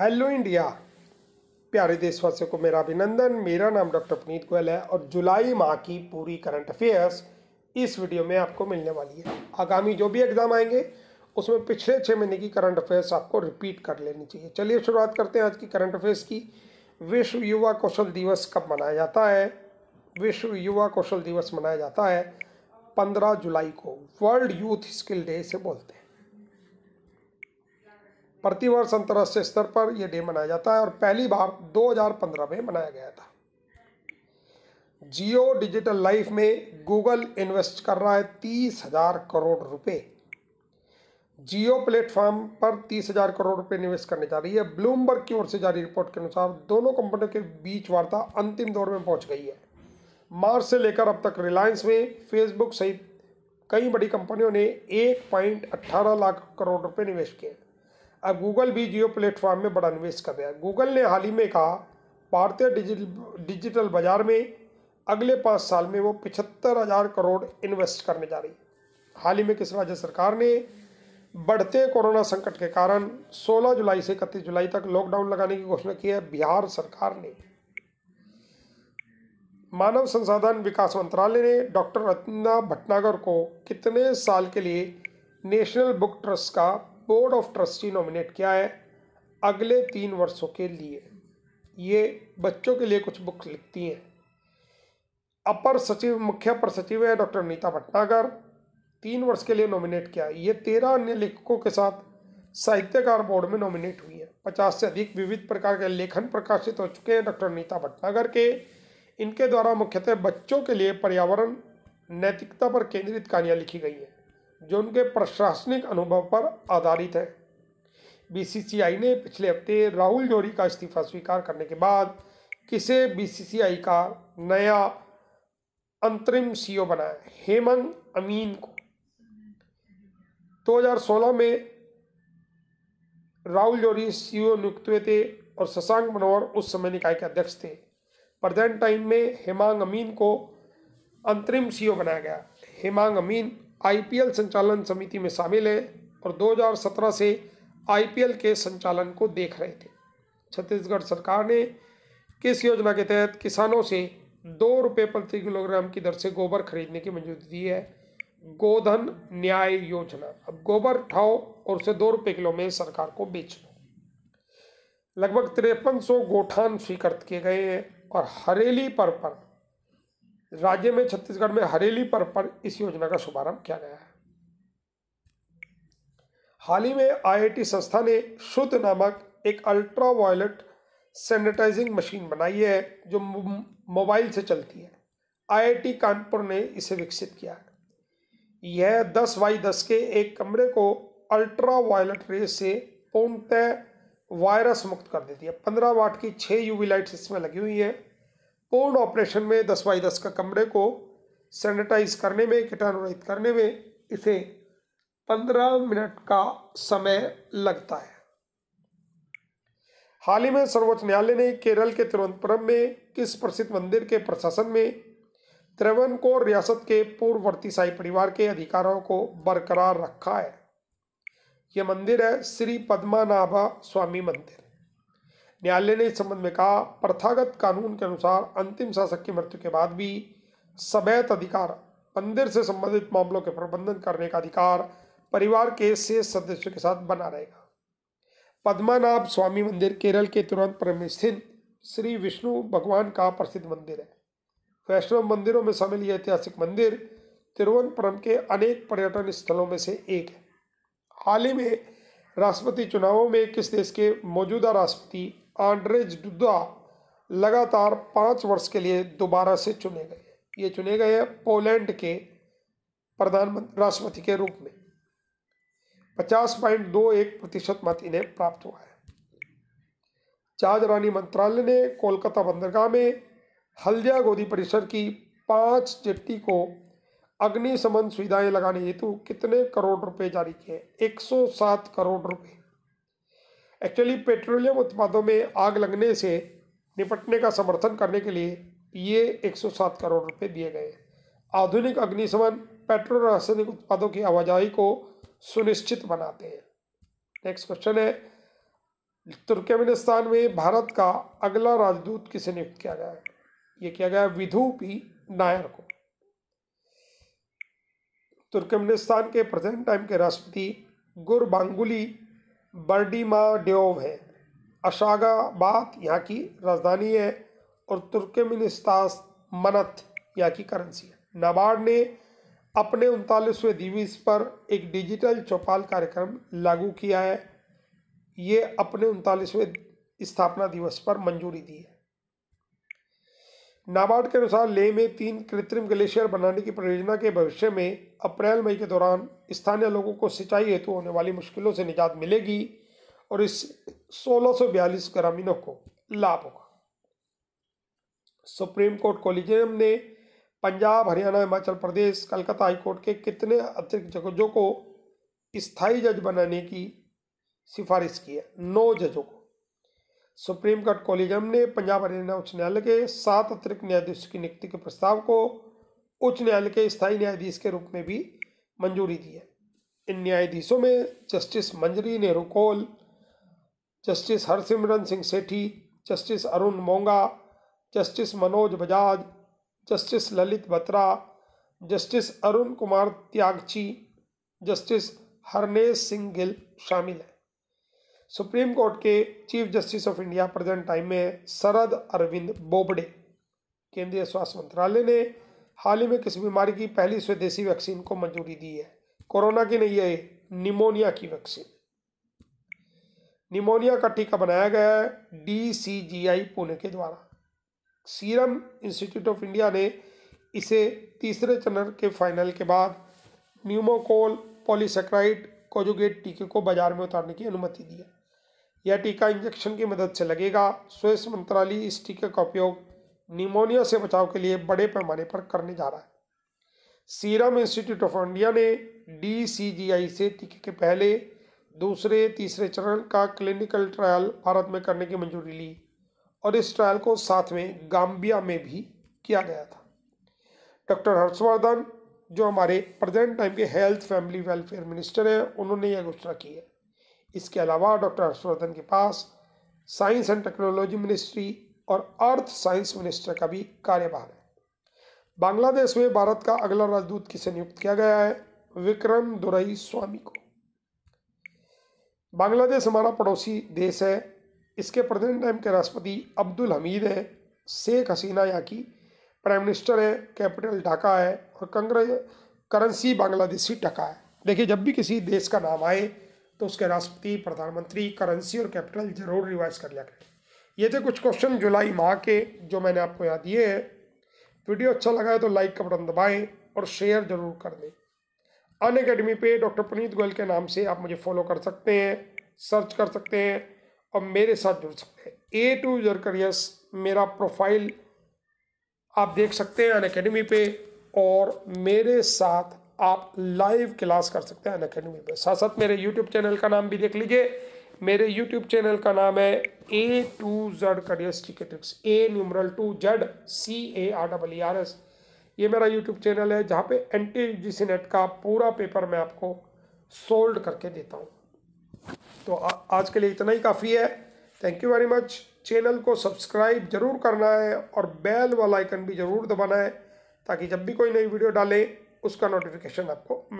hello India प्यारे देशवासियों को मेरा अभिनंदन मेरा नाम डॉक्टर पुनीत गोयल है और जुलाई माह की पूरी करंट अफेयर्स इस वीडियो में आपको मिलने वाली है आगामी जो भी एग्ज़ाम आएंगे उसमें पिछले छः महीने की करंट अफेयर्स आपको रिपीट कर लेनी चाहिए चलिए शुरुआत करते हैं आज की करंट अफेयर्स की विश्व युवा कौशल दिवस कब मनाया जाता है विश्व युवा कौशल दिवस मनाया जाता है पंद्रह जुलाई को वर्ल्ड यूथ स्किल डे से बोलते हैं प्रतिवर्ष अंतर्राष्ट्रीय स्तर पर यह डे मनाया जाता है और पहली बार 2015 में मनाया गया था जियो डिजिटल लाइफ में गूगल इन्वेस्ट कर रहा है तीस हजार करोड़ रुपए जियो प्लेटफॉर्म पर तीस हजार करोड़ रुपए निवेश करने जा रही है ब्लूमबर्ग की ओर से जारी रिपोर्ट के अनुसार दोनों कंपनियों के बीच वार्ता अंतिम दौर में पहुंच गई है मार्च से लेकर अब तक रिलायंस में फेसबुक सहित कई बड़ी कंपनियों ने अट्ठारह लाख करोड़ रुपए निवेश किए हैं अब गूगल भी जियो प्लेटफॉर्म में बड़ा निवेश कर रहा है गूगल ने हाल ही में कहा भारतीय डिजिटल डिजिटल बाजार में अगले पाँच साल में वो पिछहत्तर हजार करोड़ इन्वेस्ट करने जा रही है हाल ही में किस राज्य सरकार ने बढ़ते कोरोना संकट के कारण 16 जुलाई से इकतीस जुलाई तक लॉकडाउन लगाने की घोषणा की है बिहार सरकार ने मानव संसाधन विकास मंत्रालय ने डॉक्टर रत्ना भटनागर को कितने साल के लिए नेशनल बुक ट्रस्ट का बोर्ड ऑफ ट्रस्टी नॉमिनेट किया है अगले तीन वर्षों के लिए ये बच्चों के लिए कुछ बुक्स लिखती हैं अपर सचिव मुख्य अपर सचिव है डॉक्टर नीता भटनागर तीन वर्ष के लिए नॉमिनेट किया ये तेरह अन्य लेखकों के साथ साहित्यकार बोर्ड में नॉमिनेट हुई है पचास से अधिक विविध प्रकार के लेखन प्रकाशित हो चुके हैं डॉक्टर नीता भटनागर के इनके द्वारा मुख्यतः बच्चों के लिए पर्यावरण नैतिकता पर केंद्रित कहानियाँ लिखी गई हैं जो उनके प्रशासनिक अनुभव पर आधारित है बीसीसीआई ने पिछले हफ्ते राहुल जोरी का इस्तीफा स्वीकार करने के बाद किसे बीसीसीआई का नया अंतरिम सीईओ e बनाया हेमंत अमीन को 2016 में राहुल जोरी सीईओ e नियुक्त हुए थे और शशांक मनोहर उस समय निकाय के अध्यक्ष थे प्रेजेंट टाइम में हेमांग अमीन को अंतरिम सीईओ e बनाया गया हेमांग अमीन आईपीएल संचालन समिति में शामिल हैं और 2017 से आईपीएल के संचालन को देख रहे थे छत्तीसगढ़ सरकार ने किस योजना के तहत किसानों से दो रुपये प्रति किलोग्राम की दर से गोबर खरीदने की मंजूरी दी है गोधन न्याय योजना अब गोबर उठाओ और उसे दो रुपये किलो में सरकार को बेच दो लगभग तिरपन सौ गोठान स्वीकृत किए गए हैं और हरेली पर पर राज्य में छत्तीसगढ़ में हरेली पर्व पर इस योजना का शुभारंभ किया गया है हाल ही में आईआईटी संस्था ने शुद्ध नामक एक अल्ट्रा वायलेट सैनिटाइजिंग मशीन बनाई है जो मोबाइल से चलती है आईआईटी कानपुर ने इसे विकसित किया है यह दस बाई दस के एक कमरे को अल्ट्रा वायलेट रे से पूर्णतः वायरस मुक्त कर देती है पंद्रह वाट की छः यूवी लाइट्स इसमें लगी हुई है पूर्ण ऑपरेशन में दस बाई दस का कमरे को सैनिटाइज करने में कीटाणुरहित करने में इसे पंद्रह मिनट का समय लगता है हाल ही में सर्वोच्च न्यायालय ने केरल के तिरुवनंतपुरम में किस प्रसिद्ध मंदिर के प्रशासन में त्रिवन को रियासत के पूर्ववर्ती साई परिवार के अधिकारों को बरकरार रखा है यह मंदिर है श्री पद्मनाभा स्वामी मंदिर न्यायालय ने इस संबंध में कहा प्रथागत कानून के अनुसार अंतिम शासक की मृत्यु के बाद भी समैत अधिकार मंदिर से संबंधित मामलों के प्रबंधन करने का अधिकार परिवार के शेष सदस्यों के साथ बना रहेगा पद्मानाभ स्वामी मंदिर केरल के तिरुवनंतपुरम में स्थित श्री विष्णु भगवान का प्रसिद्ध मंदिर है वैष्णव मंदिरों में शामिल यह ऐतिहासिक मंदिर तिरुवनंतपुरम के अनेक पर्यटन स्थलों में से एक है हाल ही में राष्ट्रपति चुनावों में किस देश के मौजूदा राष्ट्रपति आंड्रेज जुदा लगातार पाँच वर्ष के लिए दोबारा से चुने गए ये चुने गए पोलैंड के प्रधानमंत्री राष्ट्रपति के रूप में पचास पॉइंट दो एक प्रतिशत मत इन्हें प्राप्त हुआ है जहाज रानी मंत्रालय ने कोलकाता बंदरगाह में हल्दिया गोदी परिसर की पांच जेट्टी को अग्निशमन सुविधाएं लगाने हेतु कितने करोड़ रुपए जारी किए एक सौ सात करोड़ रुपए एक्चुअली पेट्रोलियम उत्पादों में आग लगने से निपटने का समर्थन करने के लिए ये 107 करोड़ रुपए दिए गए आधुनिक अग्निशमन पेट्रोल रासायनिक उत्पादों की आवाजाही को सुनिश्चित बनाते हैं नेक्स्ट क्वेश्चन है तुर्कमेनिस्तान में भारत का अगला राजदूत किसे नियुक्त किया गया है ये किया गया विधु पी नायर को तुर्कमेनिस्तान के प्रेजेंट टाइम के राष्ट्रपति गुरबांगुली बर्डीमा ड्योव है अशागाबाद यहाँ की राजधानी है और तुर्कमिनिस्तान मनत यहाँ की करेंसी है नाबार्ड ने अपने उनतालीसवें दिवस पर एक डिजिटल चौपाल कार्यक्रम लागू किया है ये अपने उनतालीसवें स्थापना दिवस पर मंजूरी दी है नाबार्ड के अनुसार लेह में तीन कृत्रिम ग्लेशियर बनाने की परियोजना के भविष्य में अप्रैल मई के दौरान स्थानीय लोगों को सिंचाई हेतु होने वाली मुश्किलों से निजात मिलेगी और इस सोलह ग्रामीणों को लाभ होगा सुप्रीम कोर्ट कोलिजियम ने पंजाब हरियाणा हिमाचल प्रदेश कलकत्ता हाईकोर्ट के कितने अतिरिक्त जजों को स्थायी जज बनाने की सिफारिश की है नौ जजों को सुप्रीम कोर्ट कॉलेजियम ने पंजाब हरियाणा उच्च न्यायालय के सात अतिरिक्त न्यायाधीशों की नियुक्ति के प्रस्ताव को उच्च न्यायालय के स्थायी न्यायाधीश के रूप में भी मंजूरी दी है इन न्यायाधीशों में justice Manjari Nehru Kaul justice Harsimran Singh Sethi justice Arun Monga justice Manoj Bajaj justice Lalit Batra justice Arun Kumar Tyagi justice Harnesh Singh Gill शामिल हैं सुप्रीम कोर्ट के chief justice of India present time में शरद अरविंद बोबडे केंद्रीय स्वास्थ्य मंत्रालय ने हाल ही में किस बीमारी की पहली स्वदेशी वैक्सीन को मंजूरी दी है कोरोना की नहीं है निमोनिया की वैक्सीन निमोनिया का टीका बनाया गया है डी सी जी आई पुणे के द्वारा सीरम इंस्टीट्यूट ऑफ इंडिया ने इसे तीसरे चरण के फाइनल के बाद न्यूमोकोल पॉलीसेक्राइड कोजुगेट टीके को बाजार में उतारने की अनुमति दी है यह टीका इंजेक्शन की मदद से लगेगा स्वास्थ्य मंत्रालय इस टीके का उपयोग निमोनिया से बचाव के लिए बड़े पैमाने पर करने जा रहा है सीरम इंस्टीट्यूट ऑफ इंडिया ने डी से टीके के पहले दूसरे तीसरे चरण का क्लिनिकल ट्रायल भारत में करने की मंजूरी ली और इस ट्रायल को साथ में गाम्बिया में भी किया गया था डॉक्टर हर्षवर्धन जो हमारे प्रेजेंट टाइम के हेल्थ फैमिली वेलफेयर मिनिस्टर हैं उन्होंने यह घोषणा की है इसके अलावा डॉक्टर हर्षवर्धन के पास साइंस एंड टेक्नोलॉजी मिनिस्ट्री और अर्थ साइंस मिनिस्टर का भी कार्यभार है बांग्लादेश में भारत का अगला राजदूत किसे नियुक्त किया गया है विक्रम दुरई स्वामी को बांग्लादेश हमारा पड़ोसी देश है इसके प्रेजेंट टाइम के राष्ट्रपति अब्दुल हमीद हैं शेख हसीना यहाँ की प्राइम मिनिस्टर है कैपिटल ढाका है और कंग्रेस करेंसी बांग्लादेशी टका है देखिए जब भी किसी देश का नाम आए तो उसके राष्ट्रपति प्रधानमंत्री करेंसी और कैपिटल जरूर रिवाइज कर लिया करें ये थे कुछ क्वेश्चन जुलाई माह के जो मैंने आपको यहाँ दिए हैं वीडियो अच्छा लगा है तो लाइक का बटन दबाएं और शेयर जरूर कर दें अन अकेडमी पर डॉक्टर पुनीत गोयल के नाम से आप मुझे फॉलो कर सकते हैं सर्च कर सकते हैं और मेरे साथ जुड़ सकते हैं ए टू जर करियर्स मेरा प्रोफाइल आप देख सकते हैं अन अकेडमी पर और मेरे साथ आप लाइव क्लास कर सकते हैं अनकेडमी पर साथ साथ मेरे यूट्यूब चैनल का नाम भी देख लीजिए मेरे यूट्यूब चैनल का नाम है A to Z career A numeral to Z C A R double E R S ये मेरा यूट्यूब चैनल है जहाँ पे N T G C net का पूरा पेपर मैं आपको सोल्ड करके देता हूँ तो आ, आज के लिए इतना ही काफ़ी है thank you very much channel को सब्सक्राइब जरूर करना है और बेल वाला आइकन भी ज़रूर दबाना है ताकि जब भी कोई नई वीडियो डालें उसका नोटिफिकेशन आपको मिल